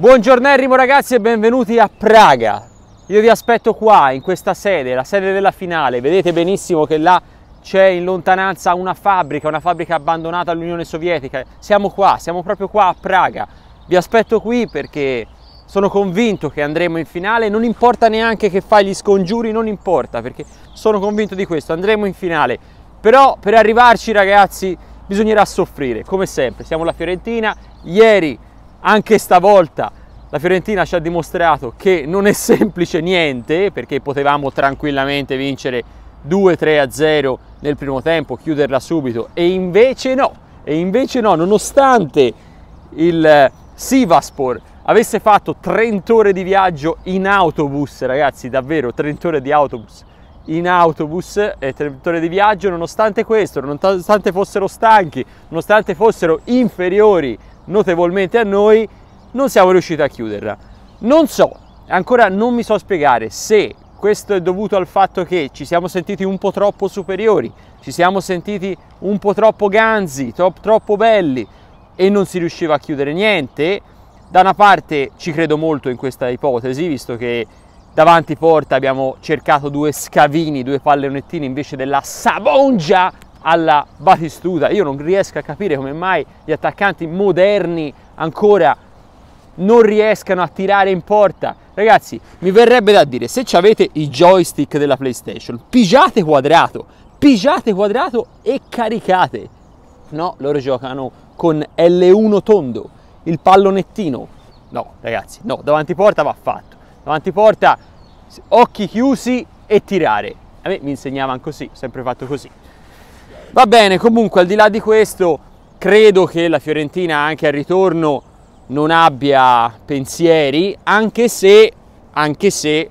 Buongiorno Errimo ragazzi e benvenuti a Praga. Io vi aspetto qua in questa sede, la sede della finale. Vedete benissimo che là c'è in lontananza una fabbrica, una fabbrica abbandonata all'Unione Sovietica. Siamo qua, siamo proprio qua a Praga. Vi aspetto qui perché sono convinto che andremo in finale, non importa neanche che fai gli scongiuri, non importa perché sono convinto di questo, andremo in finale. Però per arrivarci ragazzi bisognerà soffrire, come sempre. Siamo la Fiorentina, ieri anche stavolta la Fiorentina ci ha dimostrato che non è semplice niente, perché potevamo tranquillamente vincere 2-3-0 nel primo tempo, chiuderla subito, e invece no, e invece no, nonostante il eh, Sivaspor avesse fatto 30 ore di viaggio in autobus, ragazzi, davvero 30 ore di autobus in autobus e televisore di viaggio, nonostante questo, nonostante fossero stanchi, nonostante fossero inferiori notevolmente a noi, non siamo riusciti a chiuderla. Non so, ancora non mi so spiegare se questo è dovuto al fatto che ci siamo sentiti un po' troppo superiori, ci siamo sentiti un po' troppo ganzi, troppo belli e non si riusciva a chiudere niente. Da una parte ci credo molto in questa ipotesi, visto che Davanti porta abbiamo cercato due scavini, due pallonettini invece della Savongia alla Batistuta. Io non riesco a capire come mai gli attaccanti moderni ancora non riescano a tirare in porta. Ragazzi, mi verrebbe da dire, se avete i joystick della PlayStation, pigiate quadrato, pigiate quadrato e caricate. No, loro giocano con L1 tondo, il pallonettino. No, ragazzi, no, davanti porta va fatto davanti porta, occhi chiusi e tirare. A me mi insegnavano così, ho sempre fatto così. Va bene, comunque al di là di questo, credo che la Fiorentina anche al ritorno non abbia pensieri, anche se, anche se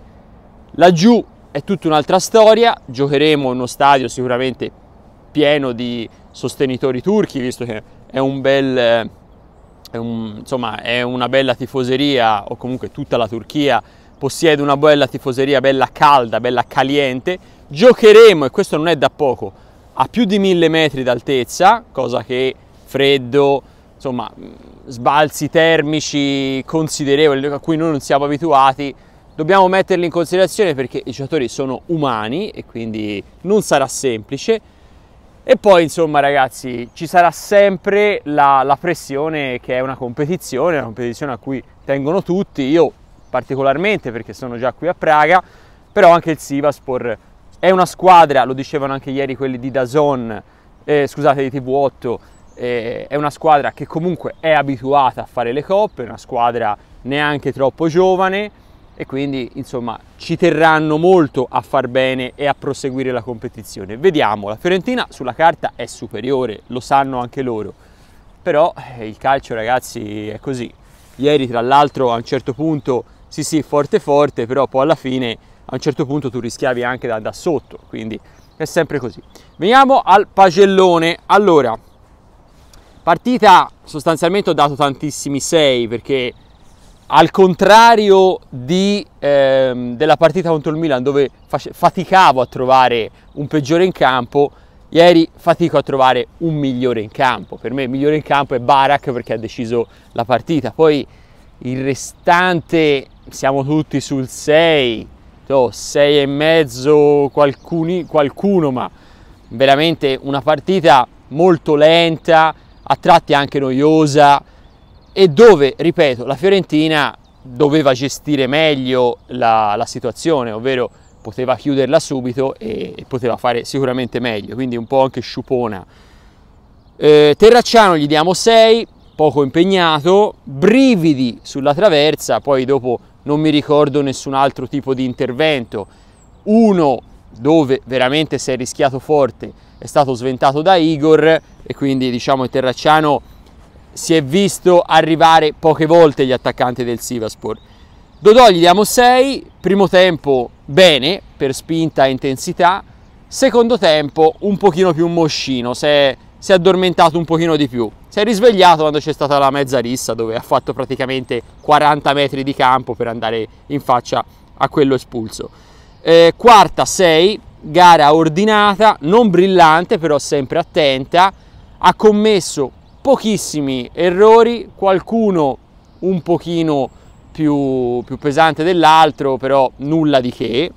laggiù è tutta un'altra storia, giocheremo in uno stadio sicuramente pieno di sostenitori turchi, visto che è un bel... È un, insomma, è una bella tifoseria o comunque tutta la Turchia possiede una bella tifoseria, bella calda, bella caliente. Giocheremo, e questo non è da poco, a più di mille metri d'altezza, cosa che freddo, insomma, mm, sbalzi termici considerevoli a cui noi non siamo abituati, dobbiamo metterli in considerazione perché i giocatori sono umani e quindi non sarà semplice. E poi insomma ragazzi ci sarà sempre la, la pressione che è una competizione, una competizione a cui tengono tutti. Io particolarmente perché sono già qui a Praga, però anche il Sivaspor è una squadra, lo dicevano anche ieri quelli di Dazon, eh, scusate di TV8, eh, è una squadra che comunque è abituata a fare le coppe, è una squadra neanche troppo giovane e quindi insomma ci terranno molto a far bene e a proseguire la competizione. Vediamo, la Fiorentina sulla carta è superiore, lo sanno anche loro, però eh, il calcio ragazzi è così. Ieri tra l'altro a un certo punto sì sì forte forte, però poi alla fine a un certo punto tu rischiavi anche da, da sotto, quindi è sempre così. Veniamo al pagellone, allora, partita sostanzialmente ho dato tantissimi 6 perché al contrario di, ehm, della partita contro il Milan dove faticavo a trovare un peggiore in campo, Ieri fatico a trovare un migliore in campo. Per me il migliore in campo è Barak perché ha deciso la partita. Poi il restante siamo tutti sul 6, 6 e mezzo qualcuni, qualcuno, ma veramente una partita molto lenta, a tratti anche noiosa e dove, ripeto, la Fiorentina doveva gestire meglio la, la situazione, ovvero poteva chiuderla subito e, e, poteva fare sicuramente meglio, quindi un po' anche sciupona. Eh, Terracciano gli diamo 6, poco impegnato, brividi sulla traversa, poi dopo non mi ricordo nessun altro tipo di intervento. Uno dove veramente si è rischiato forte è stato sventato da Igor e quindi diciamo il Terracciano si è visto arrivare poche volte gli attaccanti del Sivaspor. Dodò gli diamo 6, primo tempo bene per spinta e intensità, secondo tempo un pochino più moscino, si è si è addormentato un pochino di più. Si è risvegliato quando c'è stata la mezza rissa dove ha fatto praticamente 40 metri di campo per andare in faccia a quello espulso. Eh, quarta 6, gara ordinata, non brillante però sempre attenta, ha commesso pochissimi errori, qualcuno un pochino più, più pesante dell'altro, però nulla di che.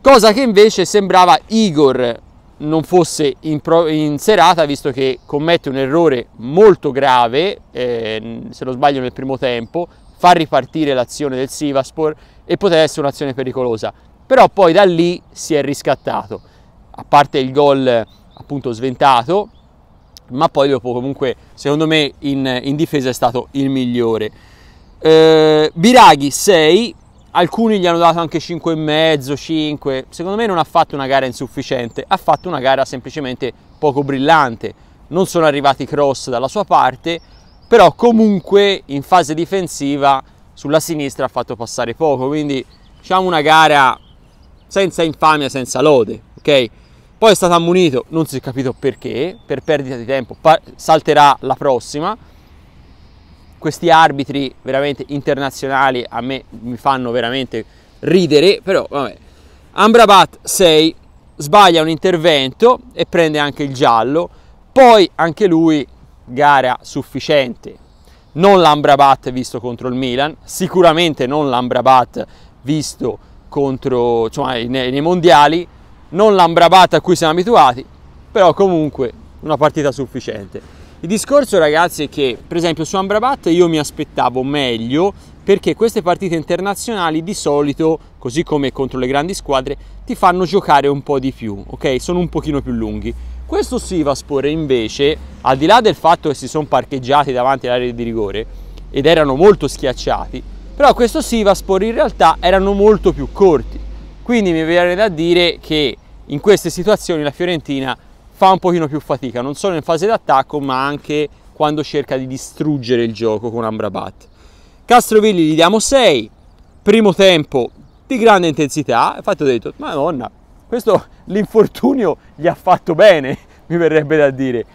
Cosa che invece sembrava Igor non fosse in, pro- in, serata visto che commette un errore molto grave, eh, se non sbaglio nel primo tempo, fa ripartire l'azione del Sivaspor e poteva essere un'azione pericolosa. Però poi da lì si è riscattato, a parte il gol appunto sventato, ma poi dopo comunque secondo me in, in difesa è stato il migliore. Eh, Biraghi 6, alcuni gli hanno dato anche 5,5, 5. Secondo me non ha fatto una gara insufficiente, ha fatto una gara semplicemente poco brillante. Non sono arrivati cross dalla sua parte, però comunque in fase difensiva sulla sinistra ha fatto passare poco, quindi diciamo una gara senza infamia, senza lode, ok? Poi è stato ammunito, non si è capito perché, per perdita di tempo, salterà la prossima questi arbitri veramente internazionali a me mi fanno veramente ridere, però vabbè. Ambrabat 6 sbaglia un intervento e prende anche il giallo, poi anche lui gara sufficiente. Non l'Ambrabat visto contro il Milan, sicuramente non l'Ambrabat visto contro, insomma, nei, nei mondiali, non l'Ambrabat a cui siamo abituati, però comunque una partita sufficiente. Il discorso ragazzi è che per esempio su Ambrabat io mi aspettavo meglio perché queste partite internazionali di solito, così come contro le grandi squadre, ti fanno giocare un po' di più, ok? Sono un pochino più lunghi. Questo Sivaspor invece, al di là del fatto che si sono parcheggiati davanti all'area di rigore ed erano molto schiacciati, però questo Sivaspor in realtà erano molto più corti. Quindi mi viene da dire che in queste situazioni la Fiorentina fa un pochino più fatica, non solo in fase d'attacco ma anche quando cerca di distruggere il gioco con Ambrabat. Castrovilli gli diamo 6, primo tempo di grande intensità, infatti ho detto, madonna, questo l'infortunio gli ha fatto bene, mi verrebbe da dire.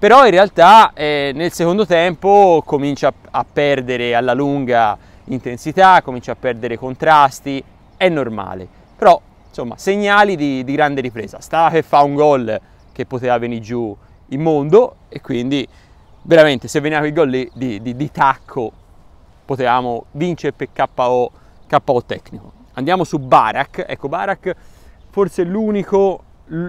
Però in realtà eh, nel secondo tempo comincia a perdere alla lunga intensità, comincia a perdere contrasti, è normale. Però insomma segnali di, di grande ripresa. Sta che fa un gol che poteva venire giù il mondo e quindi veramente se veniva il gol lì di, di, di, tacco potevamo vincere per KO, KO tecnico. Andiamo su Barak, ecco Barak forse l'unico,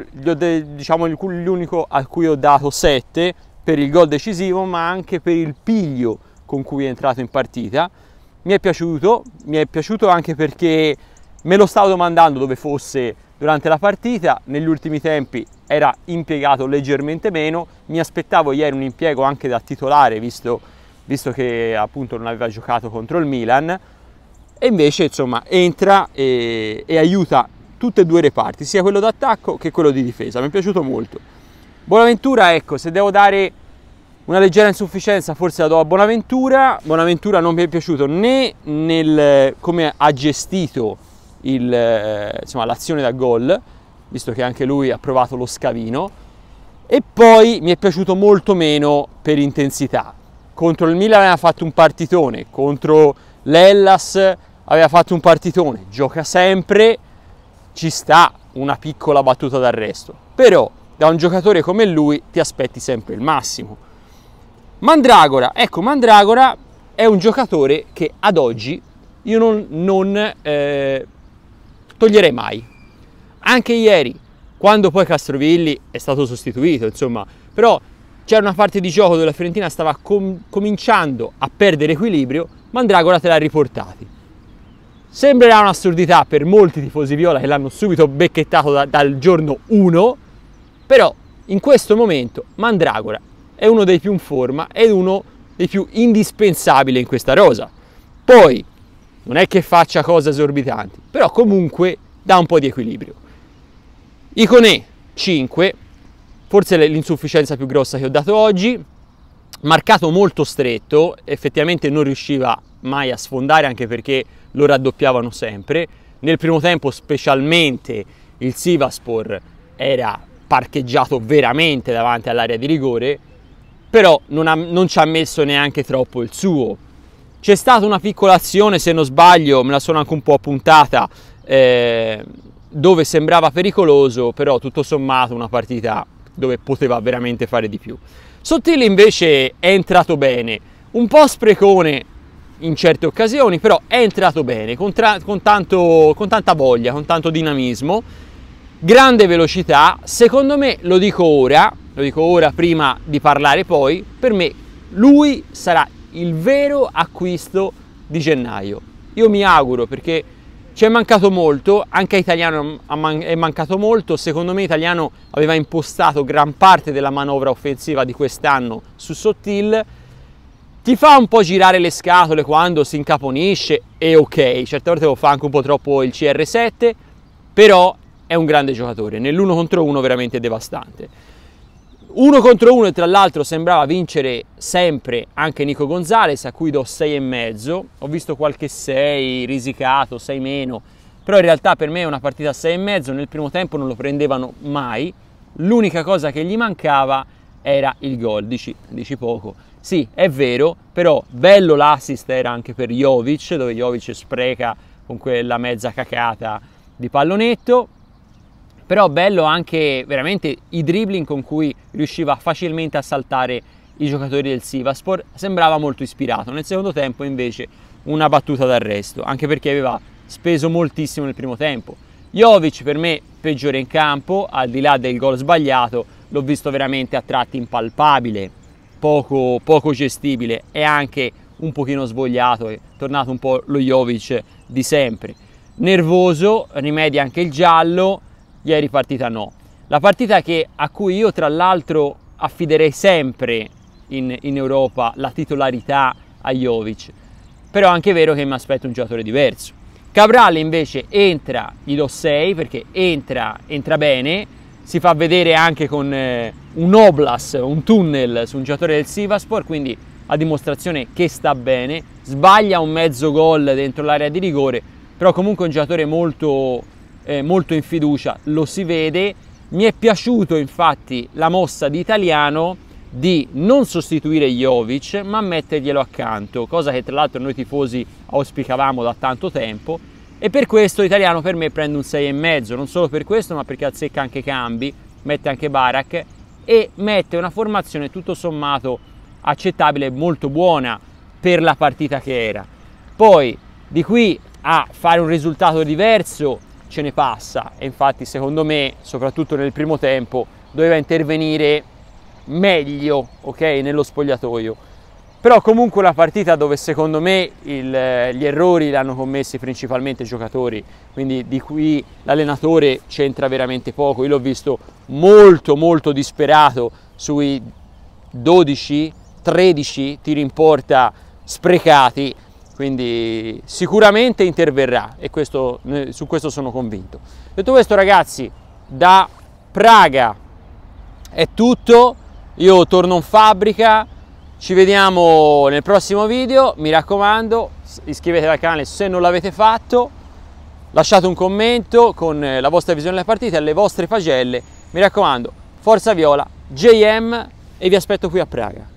diciamo, l'unico a cui ho dato 7 per il gol decisivo ma anche per il piglio con cui è entrato in partita. Mi è piaciuto, mi è piaciuto anche perché me lo stavo domandando dove fosse durante la partita, negli ultimi tempi era impiegato leggermente meno, mi aspettavo ieri un impiego anche da titolare visto, visto che appunto non aveva giocato contro il Milan e invece insomma entra e, e aiuta tutti e due i reparti, sia quello d'attacco che quello di difesa, mi è piaciuto molto. Buonaventura, ecco, se devo dare una leggera insufficienza forse la do a Buonaventura. Buonaventura non mi è piaciuto né nel come ha gestito il, eh, insomma, l'azione da gol, visto che anche lui ha provato lo scavino, e poi mi è piaciuto molto meno per intensità. Contro il Milan aveva fatto un partitone, contro l'Ellas aveva fatto un partitone, gioca sempre, ci sta una piccola battuta d'arresto, però da un giocatore come lui ti aspetti sempre il massimo. Mandragora, ecco Mandragora è un giocatore che ad oggi io non, non eh, toglierei mai anche ieri, quando poi Castrovilli è stato sostituito, insomma, però c'era una parte di gioco dove la Fiorentina stava com- cominciando a perdere equilibrio, Mandragora te l'ha riportati. Sembrerà un'assurdità per molti tifosi viola che l'hanno subito becchettato da- dal giorno 1, però in questo momento Mandragora è uno dei più in forma ed uno dei più indispensabili in questa rosa. Poi non è che faccia cose esorbitanti, però comunque dà un po' di equilibrio. Icone 5, forse l'insufficienza più grossa che ho dato oggi, marcato molto stretto, effettivamente non riusciva mai a sfondare anche perché lo raddoppiavano sempre. Nel primo tempo specialmente il Sivaspor era parcheggiato veramente davanti all'area di rigore, però non, ha, non, ci ha messo neanche troppo il suo. C'è stata una piccola azione, se non sbaglio, me la sono anche un po' appuntata, eh, dove sembrava pericoloso, però tutto sommato una partita dove poteva veramente fare di più. Sottile invece è entrato bene, un po' sprecone in certe occasioni, però è entrato bene, con, tra- con, tanto, con tanta voglia, con tanto dinamismo, grande velocità, secondo me, lo dico ora, lo dico ora prima di parlare poi, per me lui sarà il vero acquisto di gennaio. Io mi auguro perché ci è mancato molto, anche a Italiano è mancato molto, secondo me Italiano aveva impostato gran parte della manovra offensiva di quest'anno su Sottil, ti fa un po' girare le scatole quando si incaponisce e ok, certe volte lo fa anche un po' troppo il CR7, però è un grande giocatore, nell'uno contro uno veramente devastante. Uno contro uno e tra l'altro sembrava vincere sempre anche Nico Gonzalez a cui do 6,5. Ho visto qualche 6 risicato, 6 meno, però in realtà per me è una partita a 6,5. Nel primo tempo non lo prendevano mai. L'unica cosa che gli mancava era il gol, dici, dici poco. Sì, è vero, però bello l'assist era anche per Jovic, dove Jovic spreca con quella mezza cacata di pallonetto però bello anche veramente i dribbling con cui riusciva facilmente a saltare i giocatori del Sivaspor, sembrava molto ispirato, nel secondo tempo invece una battuta d'arresto, anche perché aveva speso moltissimo nel primo tempo. Jovic per me peggiore in campo, al di là del gol sbagliato, l'ho visto veramente a tratti impalpabile, poco, poco gestibile e anche un pochino svogliato, è tornato un po' lo Jovic di sempre. Nervoso, rimedia anche il giallo, ieri partita no. La partita che, a cui io tra l'altro affiderei sempre in, in Europa la titolarità a Jovic, però anche vero che mi aspetto un giocatore diverso. Cabral invece entra, gli do 6 perché entra, entra bene, si fa vedere anche con eh, un oblas, un tunnel su un giocatore del Sivaspor, quindi a dimostrazione che sta bene, sbaglia un mezzo gol dentro l'area di rigore, però comunque un giocatore molto eh, molto in fiducia, lo si vede. Mi è piaciuto infatti la mossa di Italiano di non sostituire Jovic ma metterglielo accanto, cosa che tra l'altro noi tifosi auspicavamo da tanto tempo e per questo Italiano per me prende un 6,5, non solo per questo ma perché azzecca anche cambi, mette anche Barak e mette una formazione tutto sommato accettabile, molto buona per la partita che era. Poi di qui a fare un risultato diverso ce ne passa e infatti secondo me, soprattutto nel primo tempo, doveva intervenire meglio, ok, nello spogliatoio. Però comunque una partita dove secondo me il, gli errori li hanno commessi principalmente i giocatori, quindi di qui l'allenatore c'entra veramente poco. Io l'ho visto molto molto disperato sui 12-13 tiri in porta sprecati quindi sicuramente interverrà e questo, su questo sono convinto. Detto questo ragazzi, da Praga è tutto, io torno in fabbrica, ci vediamo nel prossimo video, mi raccomando iscrivetevi al canale se non l'avete fatto, lasciate un commento con la vostra visione della partita, e le vostre pagelle, mi raccomando, Forza Viola, JM e vi aspetto qui a Praga.